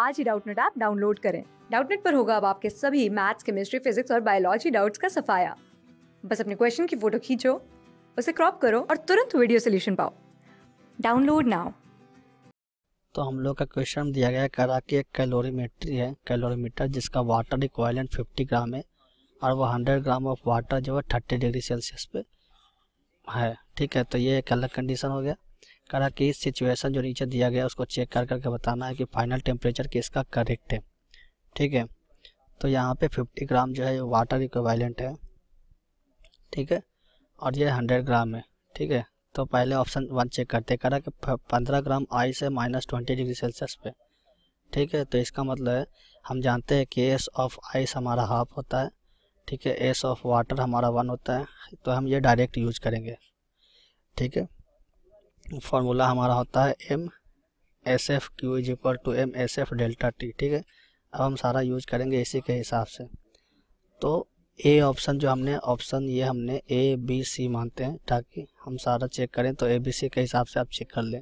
आज ही Doubtnut app download करें डाउटनेट पर होगा अब आपके सभी मैथ्स केमिस्ट्री फिजिक्स और बायोलॉजी डाउट्स का सफाया बस अपने क्वेश्चन की फोटो खींचो उसे क्रॉप करो और तुरंत वीडियो सोल्यूशन पाओ डाउनलोड नाउ तो हम लोग का क्वेश्चन दिया गया कह रहा कि एक कैलोरीमेट्री है कैलोरीमीटर जिसका वाटर इक्वालेंट 50 ग्राम है और वो 100 ग्राम ऑफ वाटर जो है 30 डिग्री सेल्सियस पे है ठीक है तो ये एक अलग कंडीशन हो गया करा कि सिचुएशन जो नीचे दिया गया उसको चेक कर करके बताना है कि फाइनल टेम्परेचर किसका करेक्ट है ठीक है तो यहाँ पे 50 ग्राम जो है वाटर इक्वाइलेंट है ठीक है और ये 100 ग्राम है ठीक है तो पहले ऑप्शन वन चेक करते करा कि 15 ग्राम आइस है माइनस ट्वेंटी डिग्री सेल्सियस पे ठीक है तो इसका मतलब है हम जानते हैं कि एस ऑफ आइस हमारा हाफ होता है ठीक है एस ऑफ वाटर हमारा वन होता है तो हम ये डायरेक्ट यूज करेंगे ठीक है फार्मूला हमारा होता है M S F Q is equal to M S F delta T ठीक है अब हम सारा यूज करेंगे इसी के हिसाब से तो ए ऑप्शन जो हमने ऑप्शन ये हमने ए बी सी मानते हैं ताकि हम सारा चेक करें तो ए बी सी के हिसाब से आप चेक कर लें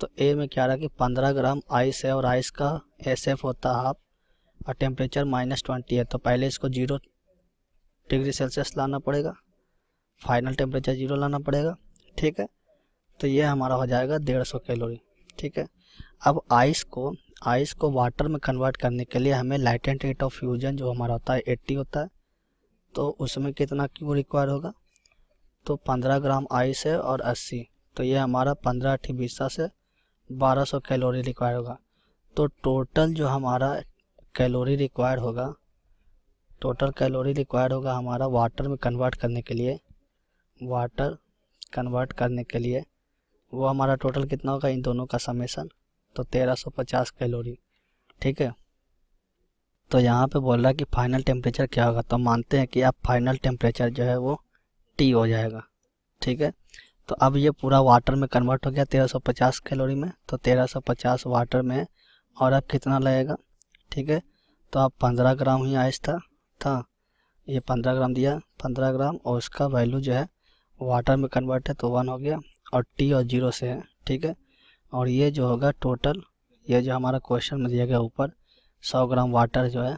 तो ए में क्या रहा कि पंद्रह ग्राम आइस है और आइस का एस एफ होता है आप और टेम्परेचर माइनस ट्वेंटी है तो पहले इसको जीरो डिग्री सेल्सियस लाना पड़ेगा फाइनल टेम्परेचर जीरो लाना पड़ेगा ठीक है तो ये हमारा हो जाएगा डेढ़ सौ कैलोरी ठीक है अब आइस को आइस को वाटर में कन्वर्ट करने के लिए हमें लाइटेंट रेट ऑफ फ्यूजन जो हमारा होता है एट्टी होता है तो उसमें कितना क्यू रिक्वायर होगा तो पंद्रह ग्राम आइस है और अस्सी तो ये हमारा पंद्रह अठी बीसा से बारह सौ कैलोरी रिक्वायर होगा तो टोटल जो हमारा कैलोरी रिक्वायर होगा टोटल कैलोरी रिक्वायर होगा हमारा वाटर में कन्वर्ट करने के लिए वाटर कन्वर्ट करने के लिए वो हमारा टोटल कितना होगा इन दोनों का समेसन तो 1350 कैलोरी ठीक है तो यहाँ पे बोल रहा है कि फाइनल टेम्परेचर क्या होगा तो मानते हैं कि अब फाइनल टेम्परेचर जो है वो टी हो जाएगा ठीक है तो अब ये पूरा वाटर में कन्वर्ट हो गया 1350 कैलोरी में तो 1350 वाटर में और अब कितना लगेगा ठीक है तो आप 15 ग्राम ही आइस था था ये 15 ग्राम दिया 15 ग्राम और उसका वैल्यू जो है वाटर में कन्वर्ट है तो वन हो गया और टी और जीरो से है ठीक है और ये जो होगा टोटल ये जो हमारा क्वेश्चन में दिया गया ऊपर सौ ग्राम वाटर जो है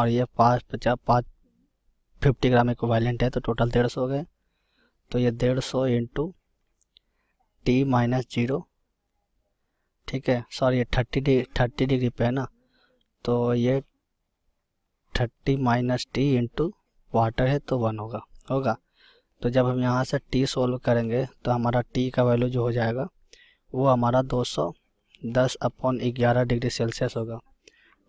और ये पाँच पचास पाँच फिफ्टी ग्राम एक वायलेंट है तो टोटल डेढ़ सौ हो गए तो ये डेढ़ सौ इंटू टी माइनस जीरो ठीक है सॉरी ये थर्टी डिग्री थर्टी डिग्री पे है ना तो ये thirty minus T into water है तो वन होगा होगा तो जब हम यहाँ से टी सोल्व करेंगे तो हमारा टी का वैल्यू जो हो जाएगा वो हमारा 210 अपॉन ग्यारह डिग्री सेल्सियस होगा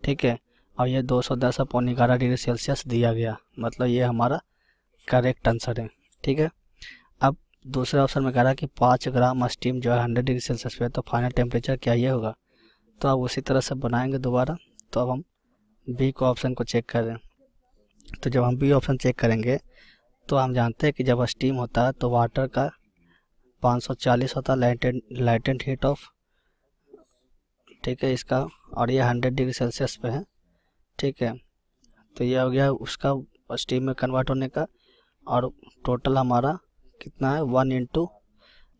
ठीक है और ये 210 अपॉन ग्यारह डिग्री सेल्सियस दिया गया मतलब ये हमारा करेक्ट आंसर है ठीक है अब दूसरे ऑप्शन में कह रहा है कि पाँच ग्राम स्टीम जो है हंड्रेड डिग्री सेल्सियस पे तो फाइनल टेम्परेचर क्या ये होगा तो अब उसी तरह से बनाएंगे दोबारा तो अब हम बी को ऑप्शन को चेक करें तो जब हम बी ऑप्शन चेक करेंगे तो हम जानते हैं कि जब स्टीम होता है तो वाटर का 540 होता है लाइटेंट लाइटेंट हीट ऑफ ठीक है इसका और ये 100 डिग्री सेल्सियस पे है ठीक है तो ये हो गया उसका स्टीम में कन्वर्ट होने का और टोटल हमारा कितना है वन इंटू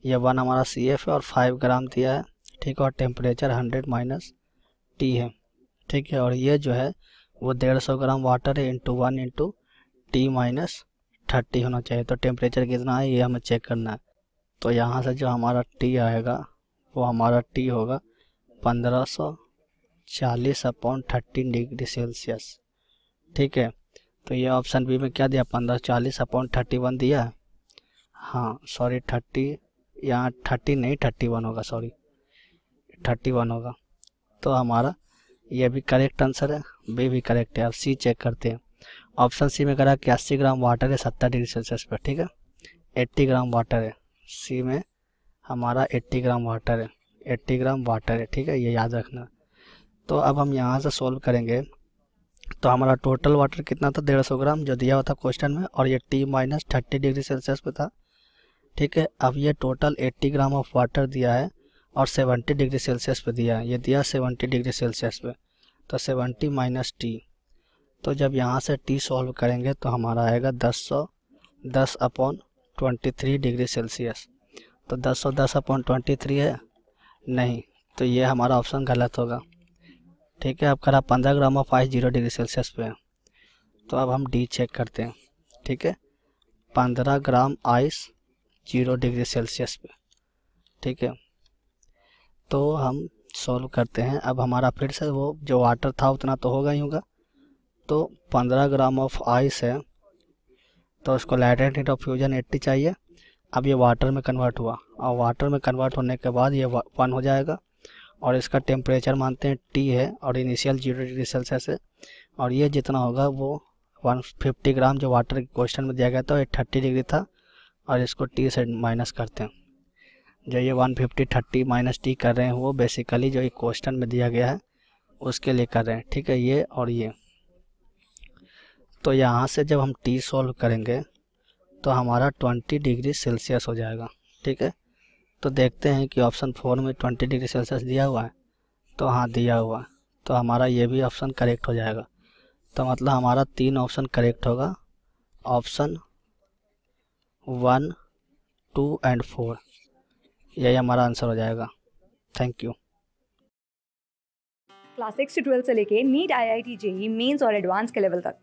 यह वन हमारा सी एफ है और फाइव ग्राम दिया है ठीक है और टेम्परेचर हंड्रेड माइनस टी है ठीक है और ये जो है वो डेढ़ सौ ग्राम वाटर है into one into T minus thirty होना चाहिए तो टेम्परेचर कितना है ये हमें चेक करना है तो यहाँ से जो हमारा टी आएगा वो हमारा टी होगा पंद्रह सौ चालीस अपॉन थर्टीन डिग्री सेल्सियस ठीक है तो ये ऑप्शन बी में क्या दिया पंद्रह चालीस अपॉन थर्टी वन दिया हाँ सॉरी थर्टी यहाँ थर्टी नहीं थर्टी वन होगा सॉरी थर्टी वन होगा तो हमारा ये भी करेक्ट आंसर है बी भी करेक्ट है अब सी चेक करते हैं ऑप्शन सी में करा कि अस्सी ग्राम वाटर है सत्तर डिग्री सेल्सियस पर ठीक है एट्टी ग्राम वाटर है सी में हमारा एट्टी ग्राम वाटर है एट्टी ग्राम वाटर है ठीक है ये याद रखना तो अब हम यहाँ से सॉल्व करेंगे तो हमारा टोटल वाटर कितना था डेढ़ सौ ग्राम जो दिया हुआ था क्वेश्चन में और ये T minus thirty degree Celsius पे था ठीक है अब ये total eighty gram of water दिया है और सेवेंटी डिग्री सेल्सियस पे दिया है ये दिया सेवेंटी डिग्री सेल्सियस पे तो सेवेंटी माइनस टी तो जब यहाँ से टी सॉल्व करेंगे तो हमारा आएगा दस सौ दस upon twenty three degree Celsius तो दस सौ दस अपॉन ट्वेंटी थ्री है नहीं तो ये हमारा ऑप्शन गलत होगा ठीक है अब करा पंद्रह gram of ice zero degree Celsius पे है तो अब हम डी चेक करते हैं ठीक है पंद्रह gram ice zero degree Celsius पे ठीक है तो हम सॉल्व करते हैं अब हमारा फिर से वो जो वाटर था उतना तो होगा ही होगा तो 15 ग्राम ऑफ आइस है तो उसको लाइटेंट हीट ऑफ फ्यूजन 80 चाहिए अब ये वाटर में कन्वर्ट हुआ और वाटर में कन्वर्ट होने के बाद ये वन हो जाएगा और इसका टेम्परेचर मानते हैं टी है और इनिशियल जीरो डिग्री सेल्सियस है और ये जितना होगा वो 150 ग्राम जो वाटर क्वेश्चन में दिया गया था ये थर्टी डिग्री था और इसको टी से माइनस करते हैं जो ये 150 थर्टी माइनस टी कर रहे हैं वो बेसिकली जो ये क्वेश्चन में दिया गया है उसके लिए कर रहे हैं ठीक है ये और ये तो यहाँ से जब हम टी सॉल्व करेंगे तो हमारा ट्वेंटी डिग्री सेल्सियस हो जाएगा ठीक है तो देखते हैं कि ऑप्शन फोर में ट्वेंटी डिग्री सेल्सियस दिया हुआ है तो हाँ दिया हुआ है तो हमारा ये भी ऑप्शन करेक्ट हो जाएगा तो मतलब हमारा तीन ऑप्शन करेक्ट होगा option one two and four यही हमारा आंसर हो जाएगा थैंक यू क्लास सिक्स से ट्वेल्थ से लेके NEET I I T JEE mains और एडवांस के लेवल तक